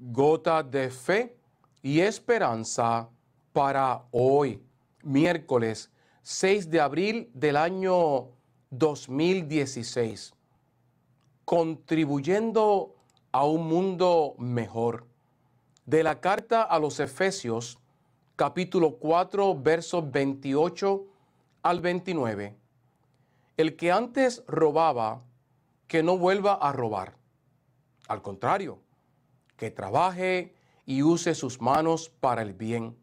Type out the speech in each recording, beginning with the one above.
gota de fe y esperanza para hoy, miércoles 6 de abril del año 2016, contribuyendo a un mundo mejor. De la carta a los Efesios, capítulo 4, versos 28 al 29. El que antes robaba, que no vuelva a robar. Al contrario, que trabaje y use sus manos para el bien,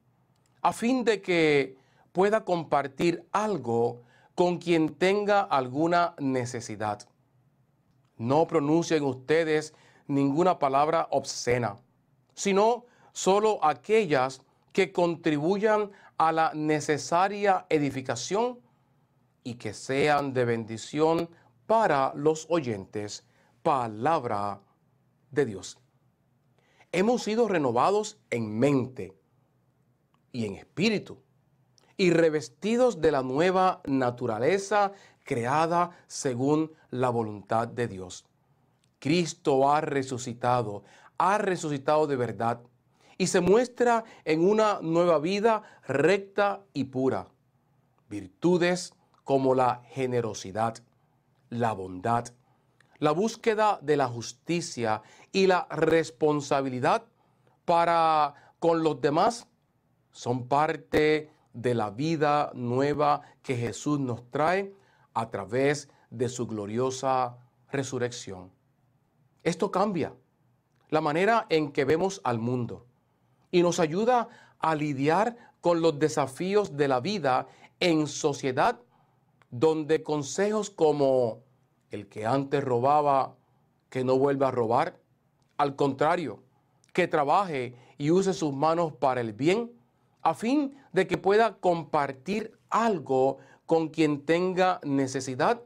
a fin de que pueda compartir algo con quien tenga alguna necesidad. No pronuncien ustedes ninguna palabra obscena, sino solo aquellas que contribuyan a la necesaria edificación y que sean de bendición para los oyentes. Palabra de Dios hemos sido renovados en mente y en espíritu y revestidos de la nueva naturaleza creada según la voluntad de Dios. Cristo ha resucitado, ha resucitado de verdad y se muestra en una nueva vida recta y pura. Virtudes como la generosidad, la bondad, la búsqueda de la justicia y la responsabilidad para con los demás son parte de la vida nueva que Jesús nos trae a través de su gloriosa resurrección. Esto cambia la manera en que vemos al mundo y nos ayuda a lidiar con los desafíos de la vida en sociedad donde consejos como el que antes robaba, que no vuelva a robar. Al contrario, que trabaje y use sus manos para el bien, a fin de que pueda compartir algo con quien tenga necesidad.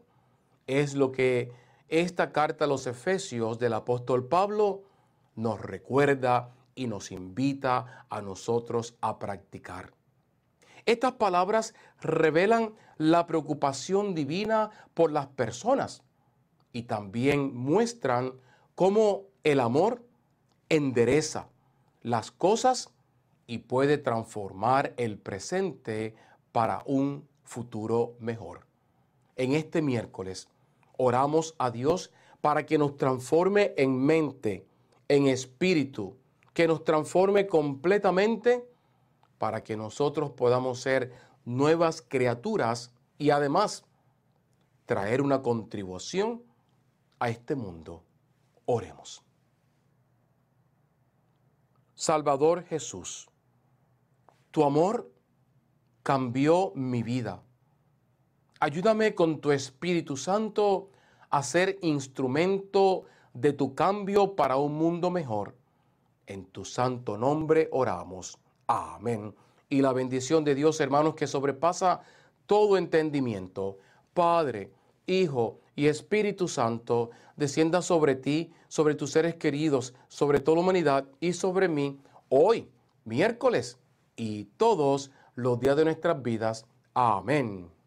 Es lo que esta carta a los Efesios del apóstol Pablo nos recuerda y nos invita a nosotros a practicar. Estas palabras revelan la preocupación divina por las personas y también muestran cómo el amor endereza las cosas y puede transformar el presente para un futuro mejor. En este miércoles oramos a Dios para que nos transforme en mente, en espíritu, que nos transforme completamente para que nosotros podamos ser nuevas criaturas y además traer una contribución a este mundo, oremos. Salvador Jesús, tu amor cambió mi vida. Ayúdame con tu Espíritu Santo a ser instrumento de tu cambio para un mundo mejor. En tu santo nombre oramos. Amén. Y la bendición de Dios, hermanos, que sobrepasa todo entendimiento, Padre, Hijo y Espíritu Santo, descienda sobre ti, sobre tus seres queridos, sobre toda la humanidad y sobre mí, hoy, miércoles, y todos los días de nuestras vidas. Amén.